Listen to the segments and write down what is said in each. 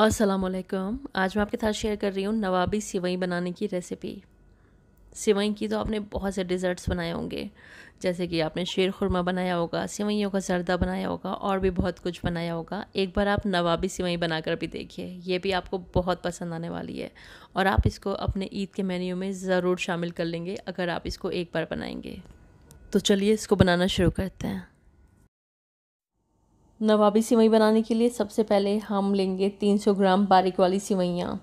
वालेकुम आज मैं आपके साथ शेयर कर रही हूँ नवाबी सिवई बनाने की रेसिपी सिवई की तो आपने बहुत से डिज़र्ट्स बनाए होंगे जैसे कि आपने शेर खुरमा बनाया होगा सिवैयों का जरदा बनाया होगा और भी बहुत कुछ बनाया होगा एक बार आप नवाबी सिवई बनाकर भी देखिए ये भी आपको बहुत पसंद आने वाली है और आप इसको अपने ईद के मेन्यू में ज़रूर शामिल कर लेंगे अगर आप इसको एक बार बनाएंगे तो चलिए इसको बनाना शुरू करते हैं नवाबी सिवई बनाने के लिए सबसे पहले हम लेंगे 300 ग्राम बारीक वाली सिवैयाँ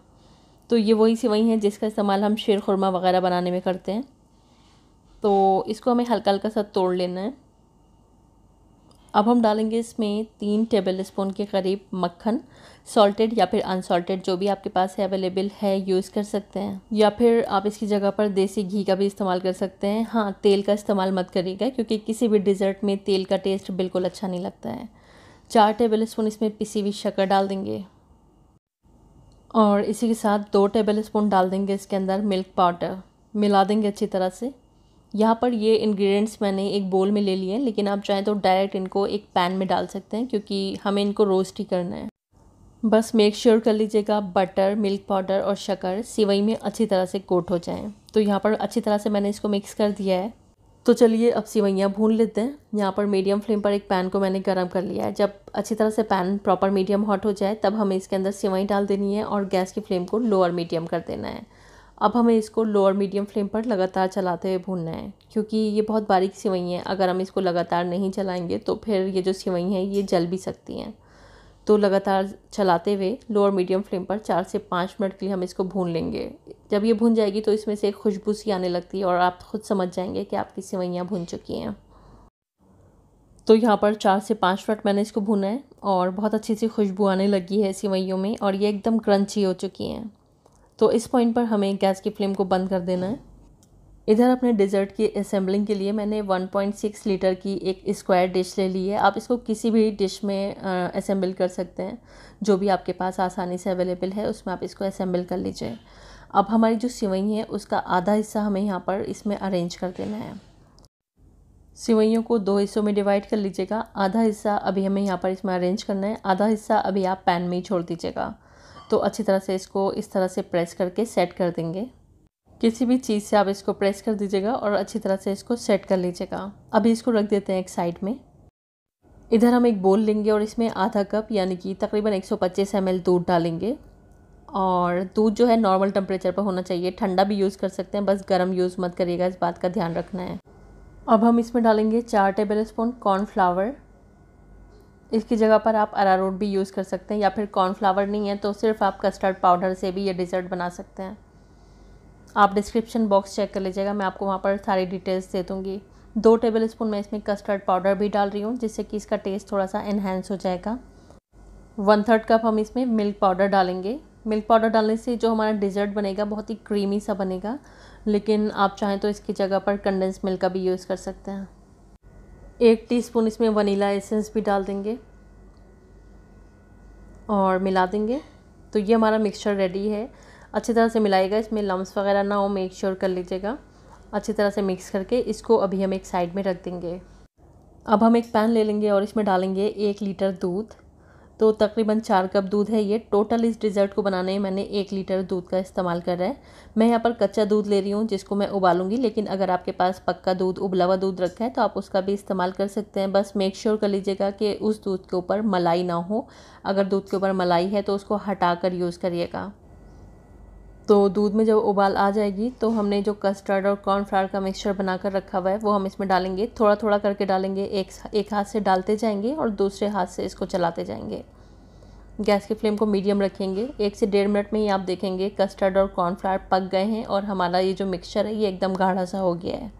तो ये वही सिवई हैं जिसका इस्तेमाल हम शेर खुरमा वगैरह बनाने में करते हैं तो इसको हमें हल्का हल्का सा तोड़ लेना है अब हम डालेंगे इसमें तीन टेबल स्पून के करीब मक्खन सॉल्टेड या फिर अनसॉल्टेड जो भी आपके पास है अवेलेबल है यूज़ कर सकते हैं या फिर आप इसकी जगह पर देसी घी का भी इस्तेमाल कर सकते हैं हाँ तेल का इस्तेमाल मत करिएगा क्योंकि किसी भी डिज़र्ट में तेल का टेस्ट बिल्कुल अच्छा नहीं लगता है चार टेबल स्पून इसमें पिसी हुई शक्कर डाल देंगे और इसी के साथ दो टेबल स्पून डाल देंगे इसके अंदर मिल्क पाउडर मिला देंगे अच्छी तरह से यहाँ पर ये इंग्रेडिएंट्स मैंने एक बोल में ले लिए हैं लेकिन आप चाहें तो डायरेक्ट इनको एक पैन में डाल सकते हैं क्योंकि हमें इनको रोस्ट ही करना है बस मेक श्योर sure कर लीजिएगा बटर मिल्क पाउडर और शक्कर सिवई में अच्छी तरह से कोट हो जाएँ तो यहाँ पर अच्छी तरह से मैंने इसको मिक्स कर दिया है तो चलिए अब सिवैयाँ भून लेते हैं यहाँ पर मीडियम फ्लेम पर एक पैन को मैंने गर्म कर लिया है जब अच्छी तरह से पैन प्रॉपर मीडियम हॉट हो जाए तब हमें इसके अंदर सिवई डाल देनी है और गैस की फ्लेम को लोअर मीडियम कर देना है अब हमें इसको लोअर मीडियम फ्लेम पर लगातार चलाते हुए भूनना है क्योंकि ये बहुत बारीक सिवई हैं अगर हम इसको लगातार नहीं चलाएंगे तो फिर ये जो सिवई हैं ये जल भी सकती हैं तो लगातार चलाते हुए लोअर मीडियम फ्लेम पर चार से पाँच मिनट के लिए हम इसको भून लेंगे जब ये भुन जाएगी तो इसमें से एक खुशबू सी आने लगती है और आप खुद समझ जाएंगे कि आपकी सिवैयाँ भुन चुकी हैं तो यहाँ पर चार से पाँच मिनट मैंने इसको भुना है और बहुत अच्छी सी खुशबू आने लगी है सिवैयों में और ये एकदम क्रंची हो चुकी हैं तो इस पॉइंट पर हमें गैस की फ्लेम को बंद कर देना है इधर अपने डिज़र्ट की असेंबलिंग के लिए मैंने 1.6 लीटर की एक स्क्वायर डिश ले ली है आप इसको किसी भी डिश में असेंबल कर सकते हैं जो भी आपके पास आसानी से अवेलेबल है उसमें आप इसको असेंबल कर लीजिए अब हमारी जो सिवई है उसका आधा हिस्सा हमें यहाँ पर इसमें अरेंज कर देना है सिवैयों को दो हिस्सों में डिवाइड कर लीजिएगा आधा हिस्सा अभी हमें यहाँ पर इसमें अरेंज करना है आधा हिस्सा अभी आप पैन में ही छोड़ दीजिएगा तो अच्छी तरह से इसको इस तरह से प्रेस करके सेट कर देंगे किसी भी चीज़ से आप इसको प्रेस कर दीजिएगा और अच्छी तरह से इसको सेट कर लीजिएगा अभी इसको रख देते हैं एक साइड में इधर हम एक बोल लेंगे और इसमें आधा कप यानी कि तकरीबन 125 सौ दूध डालेंगे और दूध जो है नॉर्मल टेम्परेचर पर होना चाहिए ठंडा भी यूज़ कर सकते हैं बस गर्म यूज़ मत करिएगा इस बात का ध्यान रखना है अब हम इसमें डालेंगे चार टेबल स्पून कॉर्नफ्लावर इसकी जगह पर आप अरारोट भी यूज़ कर सकते हैं या फिर कॉर्नफ्लावर नहीं है तो सिर्फ आप कस्टर्ड पाउडर से भी ये डिज़र्ट बना सकते हैं आप डिस्क्रिप्शन बॉक्स चेक कर लीजिएगा मैं आपको वहाँ पर सारी डिटेल्स दे दूँगी दो टेबल स्पून मैं इसमें कस्टर्ड पाउडर भी डाल रही हूँ जिससे कि इसका टेस्ट थोड़ा सा इन्हेंस हो जाएगा वन थर्ड कप हम इसमें मिल्क पाउडर डालेंगे मिल्क पाउडर डालने से जो हमारा डिज़र्ट बनेगा बहुत ही क्रीमी सा बनेगा लेकिन आप चाहें तो इसकी जगह पर कंडेंस मिल्क का भी यूज़ कर सकते हैं एक टीस्पून इसमें वनीला एसेंस भी डाल देंगे और मिला देंगे तो ये हमारा मिक्सचर रेडी है अच्छी तरह से मिलाएगा इसमें लम्स वगैरह ना हो मेक श्योर कर लीजिएगा अच्छी तरह से मिक्स करके इसको अभी हम एक साइड में रख देंगे अब हम एक पैन ले लेंगे और इसमें डालेंगे एक लीटर दूध तो तकरीबन चार कप दूध है ये टोटल इस डिज़र्ट को बनाने में मैंने एक लीटर दूध का इस्तेमाल कर रहा है मैं यहाँ पर कच्चा दूध ले रही हूँ जिसको मैं उबालूंगी लेकिन अगर आपके पास पक्का दूध उबला हुआ दूध रखा है तो आप उसका भी इस्तेमाल कर सकते हैं बस मेक श्योर कर लीजिएगा कि उस दूध के ऊपर मलाई ना हो अगर दूध के ऊपर मलाई है तो उसको हटा कर यूज़ करिएगा तो दूध में जब उबाल आ जाएगी तो हमने जो कस्टर्ड और कॉर्नफ्लावर का मिक्सचर बनाकर रखा हुआ है वो हम इसमें डालेंगे थोड़ा थोड़ा करके डालेंगे एक एक हाथ से डालते जाएंगे और दूसरे हाथ से इसको चलाते जाएंगे गैस की फ्लेम को मीडियम रखेंगे एक से डेढ़ मिनट में ही आप देखेंगे कस्टर्ड और कॉर्नफ्लावर पक गए हैं और हमारा ये जो मिक्सचर है ये एकदम गाढ़ा सा हो गया है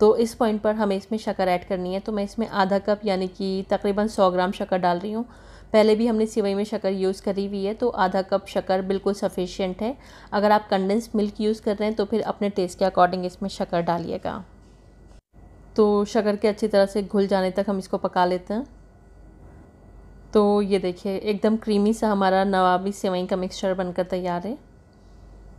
तो इस पॉइंट पर हमें इसमें शक्कर ऐड करनी है तो मैं इसमें आधा कप यानी कि तकरीबन सौ ग्राम शक्कर डाल रही हूँ पहले भी हमने सिवई में शक्कर यूज़ करी हुई है तो आधा कप शक्कर बिल्कुल सफिशियंट है अगर आप कंडेंस मिल्क यूज़ कर रहे हैं तो फिर अपने टेस्ट के अकॉर्डिंग इसमें शक्कर डालिएगा तो शक्कर के अच्छी तरह से घुल जाने तक हम इसको पका लेते हैं तो ये देखिए एकदम क्रीमी सा हमारा नवाबी सेवई का मिक्सचर बनकर तैयार है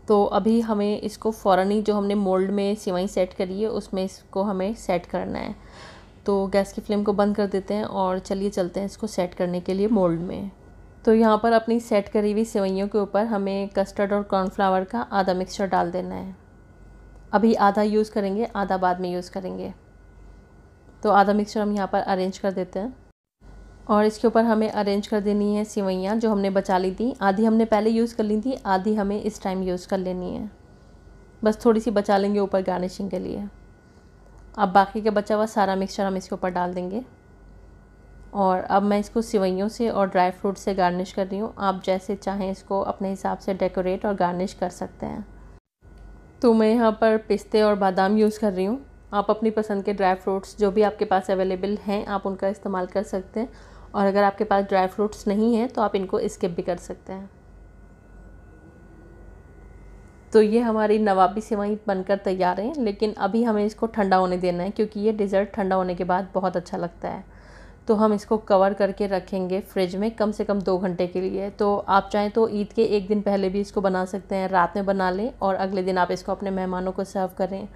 तो अभी हमें इसको फ़ौर ही जो हमने मोल्ड में सेवई सेट करी है उसमें इसको हमें सेट करना है तो गैस की फ्लेम को बंद कर देते हैं और चलिए चलते हैं इसको सेट करने के लिए मोल्ड में तो यहाँ पर अपनी सेट करी हुई सेवैयों के ऊपर हमें कस्टर्ड और कॉर्नफ्लावर का आधा मिक्सचर डाल देना है अभी आधा यूज़ करेंगे आधा बाद में यूज़ करेंगे तो आधा मिक्सचर हम यहाँ पर अरेंज कर देते हैं और इसके ऊपर हमें अरेंज कर देनी है सिवैयाँ जो हमने बचा ली थी आधी हमने पहले यूज़ कर ली थी आधी हमें इस टाइम यूज़ कर लेनी है बस थोड़ी सी बचा लेंगे ऊपर गार्निशिंग के लिए अब बाकी का बचा हुआ सारा मिक्सचर हम इसके ऊपर डाल देंगे और अब मैं इसको सिवैयों से और ड्राई फ्रूट से गार्निश कर रही हूँ आप जैसे चाहें इसको अपने हिसाब से डेकोरेट और गार्निश कर सकते हैं तो मैं यहाँ पर पिस्ते और बादाम यूज़ कर रही हूँ आप अपनी पसंद के ड्राई फ्रूट्स जो भी आपके पास अवेलेबल हैं आप उनका इस्तेमाल कर सकते हैं और अगर आपके पास ड्राई फ्रूट्स नहीं हैं तो आप इनको स्किप भी कर सकते हैं तो ये हमारी नवाबी सेवई बनकर तैयार हैं लेकिन अभी हमें इसको ठंडा होने देना है क्योंकि ये डिज़र्ट ठंडा होने के बाद बहुत अच्छा लगता है तो हम इसको कवर करके रखेंगे फ्रिज में कम से कम दो घंटे के लिए तो आप चाहें तो ईद के एक दिन पहले भी इसको बना सकते हैं रात में बना लें और अगले दिन आप इसको अपने मेहमानों को सर्व करें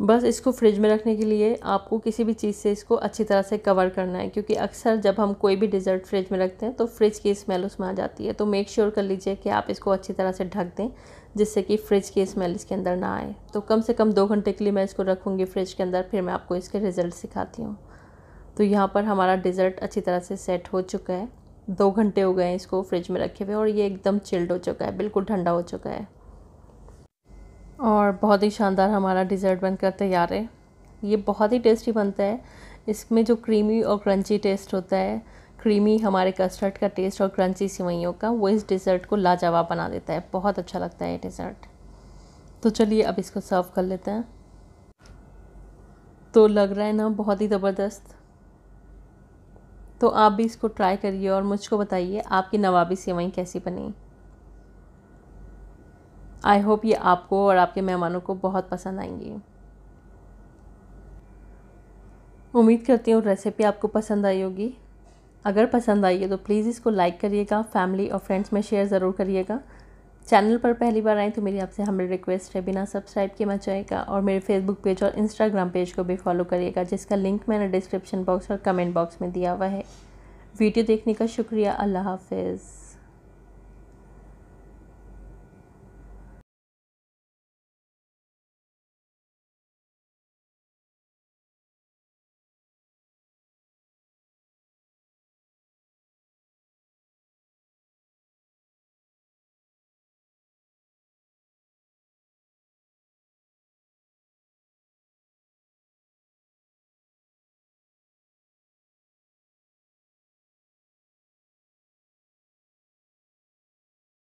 बस इसको फ्रिज में रखने के लिए आपको किसी भी चीज़ से इसको अच्छी तरह से कवर करना है क्योंकि अक्सर जब हम कोई भी डिज़र्ट फ्रिज में रखते हैं तो फ्रिज की स्मेल उसमें आ जाती है तो मेक श्योर sure कर लीजिए कि आप इसको अच्छी तरह से ढक दें जिससे कि फ्रिज की स्मेल इसके अंदर ना आए तो कम से कम दो घंटे के लिए मैं इसको रखूँगी फ्रिज के अंदर फिर मैं आपको इसके रिज़ल्ट सिखाती हूँ तो यहाँ पर हमारा डिज़र्ट अच्छी तरह से सेट हो चुका है दो घंटे हो गए हैं इसको फ्रिज में रखे हुए और ये एकदम चिल्ड हो चुका है बिल्कुल ठंडा हो चुका है और बहुत ही शानदार हमारा डिज़र्ट बनकर तैयार है ये बहुत ही टेस्टी बनता है इसमें जो क्रीमी और क्रंची टेस्ट होता है क्रीमी हमारे कस्टर्ड का टेस्ट और क्रंची सिवैयों का वो इस डिज़र्ट को लाजवाब बना देता है बहुत अच्छा लगता है ये डिज़र्ट तो चलिए अब इसको सर्व कर लेते हैं तो लग रहा है ना बहुत ही ज़बरदस्त तो आप भी इसको ट्राई करिए और मुझको बताइए आपकी नवाबी सेवई कैसी बनी आई होप ये आपको और आपके मेहमानों को बहुत पसंद आएंगी उम्मीद करती हूँ रेसिपी आपको पसंद आई होगी अगर पसंद आई है तो प्लीज़ इसको लाइक करिएगा फैमिली और फ्रेंड्स में शेयर ज़रूर करिएगा चैनल पर पहली बार आए तो मेरी आपसे हमारी रिक्वेस्ट है बिना सब्सक्राइब किए मैं और मेरे फेसबुक पेज और इंस्टाग्राम पेज को भी फॉलो करिएगा जिसका लिंक मैंने डिस्क्रिप्शन बॉक्स और कमेंट बॉक्स में दिया हुआ है वीडियो देखने का शुक्रिया अल्लाह हाफिज़